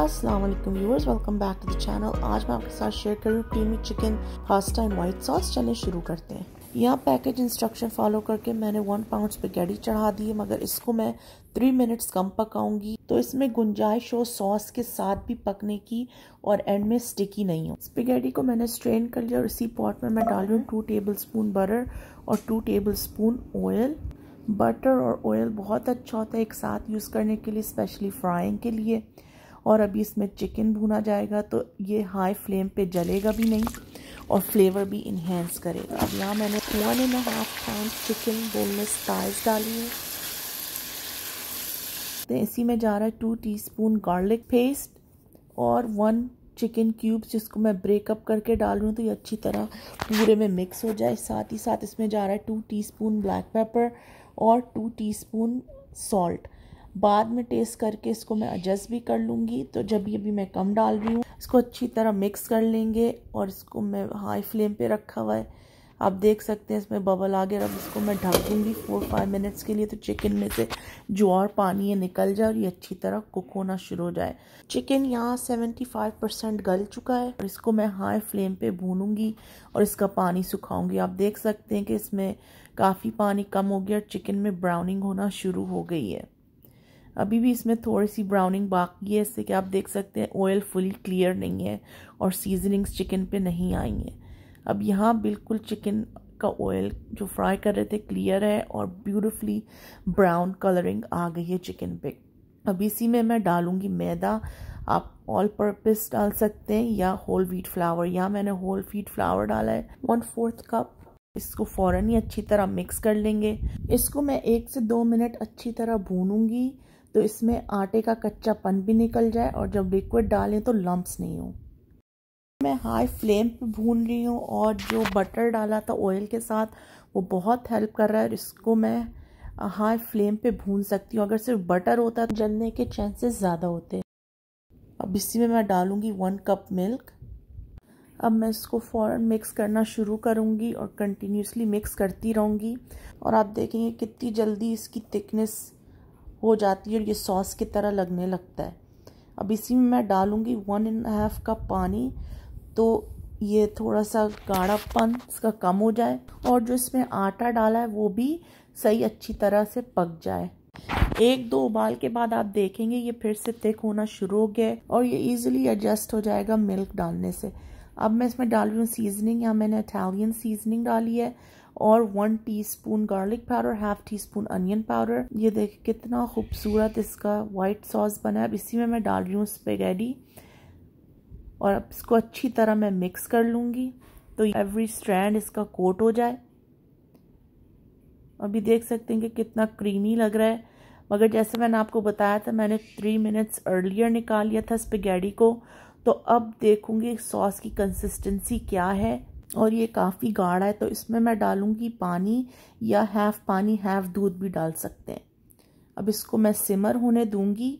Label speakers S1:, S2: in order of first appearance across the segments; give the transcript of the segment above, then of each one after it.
S1: अस्सलाम वालेकुम viewers welcome back to the channel आज मैं आपके साथ शेयर करूँ creamy chicken pasta and white sauce चलें शुरू करते हैं यहाँ पैकेज इंस्ट्रक्शन फॉलो करके मैंने वन पाउंड स्पेगेटी चढ़ा दी है मगर इसको मैं थ्री मिनट्स कम पकाऊंगी तो इसमें गुंजाइश हो सॉस के साथ भी पकने की और एंड में स्टिकी नहीं हो स्पेगेटी को मैंने स्ट्रेन कर लिया और इसी पॉट में मैं डाल रही हूँ टू टेबल स्पून बटर और two tablespoon oil butter और ऑयल बहुत अच्छा होता है एक साथ यूज़ करने के लिए स्पेशली फ्राइंग के लिए और अभी इसमें चिकन भुना जाएगा तो ये हाई फ्लेम पे जलेगा भी नहीं और फ्लेवर भी इन्हेंस करेगा अब यहाँ मैंने one and half pound chicken boneless thighs डाली है तो इसी में जा रहा है टू टीस्पून गार्लिक पेस्ट और वन चिकन क्यूब्स जिसको मैं ब्रेकअप करके डाल रही हूँ तो ये अच्छी तरह पूरे में मिक्स हो जाए साथ ही साथ इसमें जा रहा है टू टीस्पून ब्लैक पेपर और टू टीस्पून सॉल्ट बाद में टेस्ट करके इसको मैं एडजस्ट भी कर लूँगी तो जब ये भी मैं कम डाल रही हूँ इसको अच्छी तरह मिक्स कर लेंगे और इसको मैं हाई फ्लेम पे रखा हुआ है आप देख सकते हैं इसमें बबल आ गया अब इसको मैं ढक दूँगी फोर फाइव मिनट्स के लिए तो चिकन में से जो और पानी है निकल जाए और ये अच्छी तरह कुक होना शुरू हो जाए चिकन यहाँ सेवेंटी फाइव परसेंट गल चुका है और इसको मैं हाई फ्लेम पे भूनूंगी और इसका पानी सुखाऊंगी आप देख सकते हैं कि इसमें काफ़ी पानी कम हो गया और चिकन में ब्राउनिंग होना शुरू हो गई है अभी भी इसमें थोड़ी सी ब्राउनिंग बाकी है इससे कि आप देख सकते हैं ऑयल फुली क्लियर नहीं है और सीजनिंग्स चिकन पे नहीं आई हैं अब यहाँ बिल्कुल चिकन का ऑयल जो फ्राई कर रहे थे क्लियर है और ब्यूटिफुली ब्राउन कलरिंग आ गई है चिकन पे अब इसी में मैं डालूँगी मैदा आप ऑल पर्पस डाल सकते हैं या होल व्हीट फ्लावर या मैंने होल व्हीट फ्लावर डाला है वन फोर्थ कप इसको फ़ौरन ही अच्छी तरह मिक्स कर लेंगे इसको मैं एक से दो मिनट अच्छी तरह भूनूंगी तो इसमें आटे का कच्चापन भी निकल जाए और जब लिक्विड डालें तो लम्ब्स नहीं हो मैं हाई फ्लेम पे भून रही हूँ और जो बटर डाला था ऑयल के साथ वो बहुत हेल्प कर रहा है और इसको मैं हाई फ्लेम पे भून सकती हूँ अगर सिर्फ बटर होता तो जलने के चांसेस ज़्यादा होते अब इसी में मैं डालूँगी वन कप मिल्क अब मैं इसको फ़ौर मिक्स करना शुरू करूँगी और कंटिन्यूसली मिक्स करती रहूँगी और आप देखेंगे कितनी जल्दी इसकी थिकनेस हो जाती है और ये सॉस की तरह लगने लगता है अब इसी में मैं डालूँगी वन एंड हाफ कप पानी तो ये थोड़ा सा गाढ़ापन इसका कम हो जाए और जो इसमें आटा डाला है वो भी सही अच्छी तरह से पक जाए एक दो उबाल के बाद आप देखेंगे ये फिर से थिक होना शुरू हो गया और ये इजीली एडजस्ट हो जाएगा मिल्क डालने से अब मैं इसमें डाल रही हूँ सीजनिंग या मैंने इटालियन सीजनिंग डाली है और one teaspoon garlic powder half teaspoon onion powder ये देख कितना खूबसूरत इसका वाइट सॉस बना है अब इसी में मैं डाल रही हूँ स्पेगेडी और अब इसको अच्छी तरह मैं मिक्स कर लूँगी तो एवरी स्ट्रैंड इसका कोट हो जाए अभी देख सकते हैं कि कितना क्रीमी लग रहा है मगर जैसे मैंने आपको बताया था मैंने थ्री मिनट्स अर्लियर निकाल लिया था स्पेगेडी को तो अब देखूँगी सॉस की कंसिस्टेंसी क्या है और ये काफ़ी गाढ़ा है तो इसमें मैं डालूँगी पानी या हाफ पानी हाफ दूध भी डाल सकते हैं अब इसको मैं सिमर होने दूँगी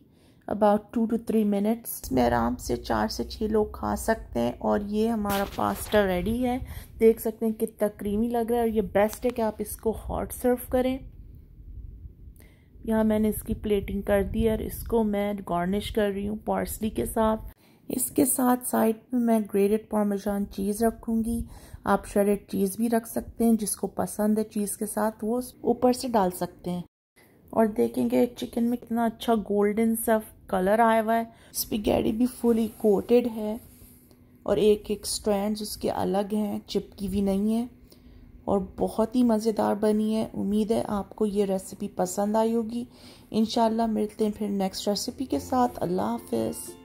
S1: about two two three minutes में आराम से चार से छः लोग खा सकते हैं और ये हमारा पास्ता रेडी है देख सकते हैं कितना क्रीमी लग रहा है और ये बेस्ट है कि आप इसको हॉट सर्व करें यहाँ मैंने इसकी प्लेटिंग कर दी और इसको मैं गार्निश कर रही हूँ पार्सली के साथ इसके साथ साइड में मैं ग्रेटेड पार्मेजान चीज़ रखूँगी आप श्रेडेड चीज़ भी रख सकते हैं जिसको पसंद है चीज़ के साथ वो ऊपर से डाल सकते हैं और देखेंगे चिकन में कितना अच्छा गोल्डन सा कलर आया हुआ है स्पिगैडी भी फुली कोटेड है और एक एक स्ट्रैंड उसके अलग हैं चिपकी भी नहीं है और बहुत ही मज़ेदार बनी है उम्मीद है आपको ये रेसिपी पसंद आई होगी इन मिलते हैं फिर नेक्स्ट रेसिपी के साथ अल्लाह हाफिज़